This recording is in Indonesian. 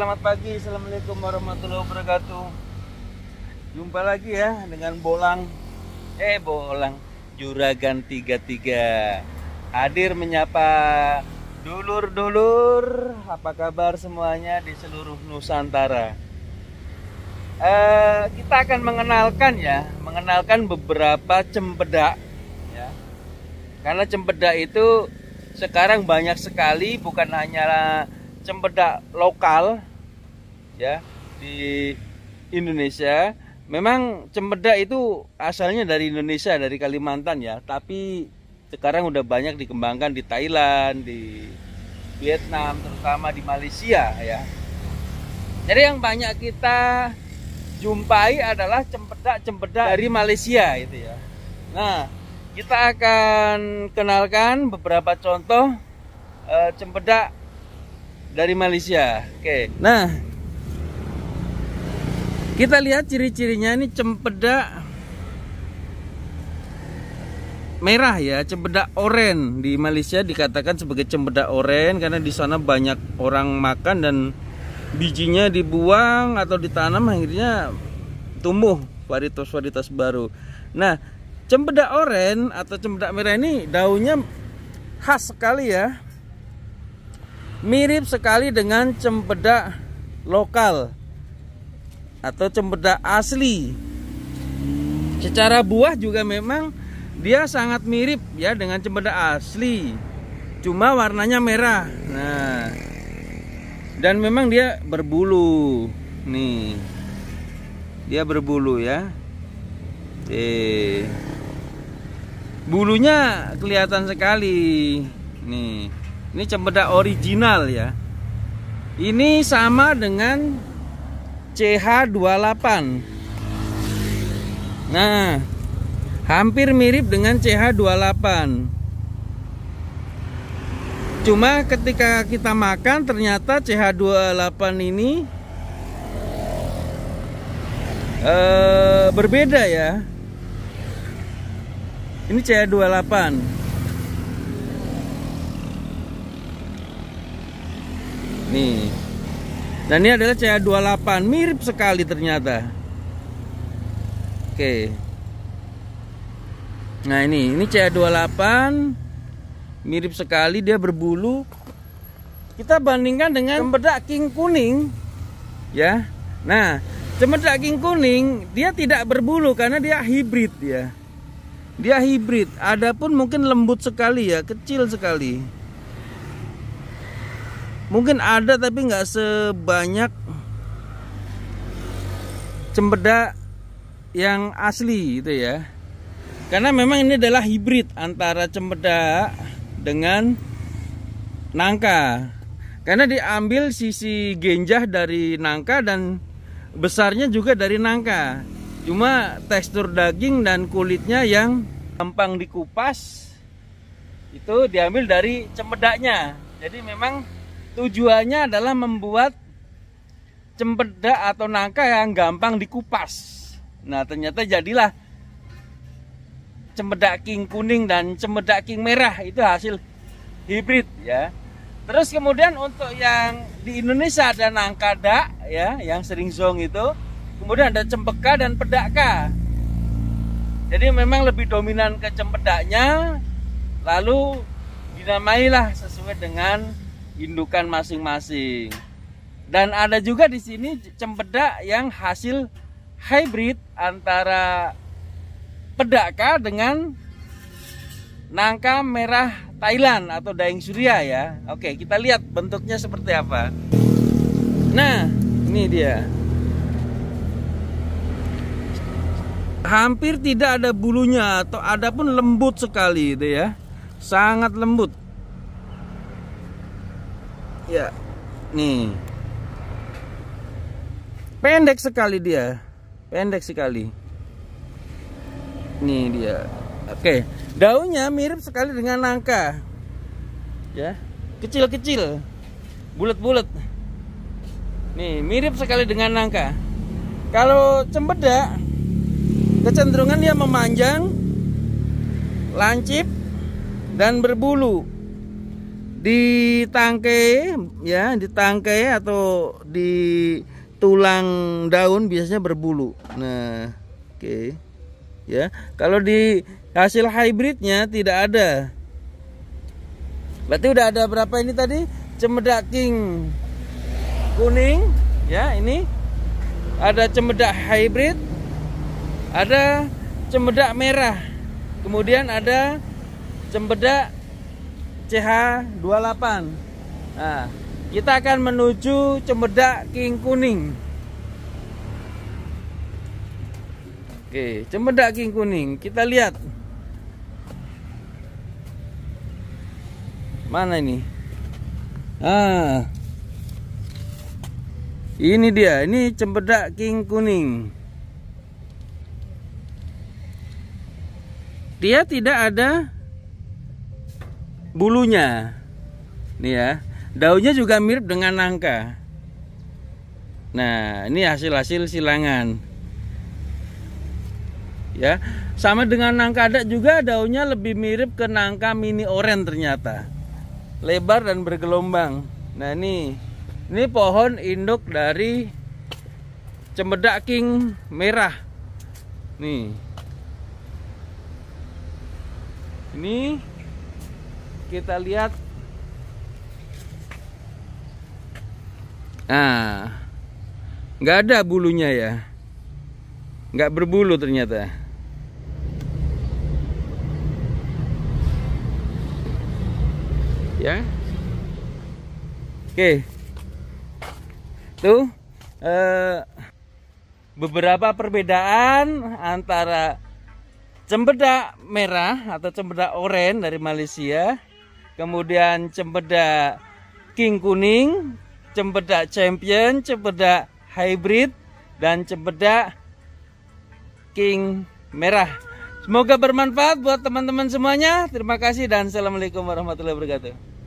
selamat pagi. Assalamualaikum warahmatullahi wabarakatuh. Jumpa lagi ya dengan Bolang. Eh, Bolang. Juragan 33. Hadir menyapa dulur-dulur. Apa kabar semuanya di seluruh Nusantara? Eh, kita akan mengenalkan ya, mengenalkan beberapa cempedak ya. Karena cempedak itu sekarang banyak sekali bukan hanya cempedak lokal ya di Indonesia. Memang cempedak itu asalnya dari Indonesia, dari Kalimantan ya, tapi sekarang udah banyak dikembangkan di Thailand, di Vietnam, terutama di Malaysia ya. Jadi yang banyak kita jumpai adalah cempedak-cempedak dari Malaysia itu ya. Nah, kita akan kenalkan beberapa contoh uh, cempedak dari Malaysia. Oke. Nah, kita lihat ciri-cirinya ini cempeda merah ya, cempeda oren di Malaysia dikatakan sebagai cempeda oren karena di sana banyak orang makan dan bijinya dibuang atau ditanam akhirnya tumbuh varietas-varietas baru. Nah, cempeda oren atau cempeda merah ini daunnya khas sekali ya. Mirip sekali dengan cempeda lokal atau cempedak asli. Secara buah juga memang dia sangat mirip ya dengan cempedak asli. Cuma warnanya merah. Nah. Dan memang dia berbulu. Nih. Dia berbulu ya. Eh. Bulunya kelihatan sekali. Nih. Ini cempedak original ya. Ini sama dengan CH28 Nah Hampir mirip dengan CH28 Cuma ketika kita makan ternyata CH28 ini uh, Berbeda ya Ini CH28 Nih dan ini adalah CA28, mirip sekali ternyata. Oke. Nah, ini ini CA28 mirip sekali dia berbulu. Kita bandingkan dengan cempedak king kuning. Ya. Nah, cempedak king kuning dia tidak berbulu karena dia hibrid ya. Dia hibrid, adapun mungkin lembut sekali ya, kecil sekali mungkin ada tapi nggak sebanyak cempedak yang asli itu ya karena memang ini adalah hibrid antara cempedak dengan nangka karena diambil sisi genjah dari nangka dan besarnya juga dari nangka cuma tekstur daging dan kulitnya yang gampang dikupas itu diambil dari cempedaknya jadi memang Tujuannya adalah membuat cempedak atau nangka yang gampang dikupas. Nah, ternyata jadilah cempedak king kuning dan cempedak king merah itu hasil hibrid ya. Terus kemudian untuk yang di Indonesia ada nangka dak ya, yang sering zong itu. Kemudian ada cempeka dan pedaka. Jadi memang lebih dominan ke cempedaknya lalu dinamailah sesuai dengan indukan masing-masing. Dan ada juga di sini cempedak yang hasil hybrid antara pedaka dengan nangka merah Thailand atau daeng surya ya. Oke, kita lihat bentuknya seperti apa. Nah, ini dia. Hampir tidak ada bulunya atau ada pun lembut sekali itu ya. Sangat lembut ya nih pendek sekali dia pendek sekali nih dia oke daunnya mirip sekali dengan nangka ya kecil-kecil bulat-bulat nih mirip sekali dengan nangka kalau cempedak kecenderungan dia memanjang lancip dan berbulu di tangke ya di tangke atau di tulang daun biasanya berbulu nah oke okay. ya kalau di hasil hybridnya tidak ada berarti udah ada berapa ini tadi cemedak king kuning ya ini ada cemedak hybrid ada cemedak merah kemudian ada cemedak CH28 nah, kita akan menuju Cemedak King Kuning Oke, Cemedak King Kuning kita lihat mana ini ah ini dia, ini cempedak king kuning. Dia tidak ada bulunya. Nih ya. Daunnya juga mirip dengan nangka. Nah, ini hasil-hasil silangan. Ya, sama dengan nangka ada juga daunnya lebih mirip ke nangka mini oren ternyata. Lebar dan bergelombang. Nah, ini ini pohon induk dari cemedak king merah. Nih. Ini kita lihat nah Gak ada bulunya ya Gak berbulu ternyata ya oke tuh eh, beberapa perbedaan antara cembedak merah atau cembedak oranye dari Malaysia kemudian cempedak King Kuning, cempedak Champion, cempedak Hybrid, dan cempedak King Merah. Semoga bermanfaat buat teman-teman semuanya. Terima kasih dan Assalamualaikum warahmatullahi wabarakatuh.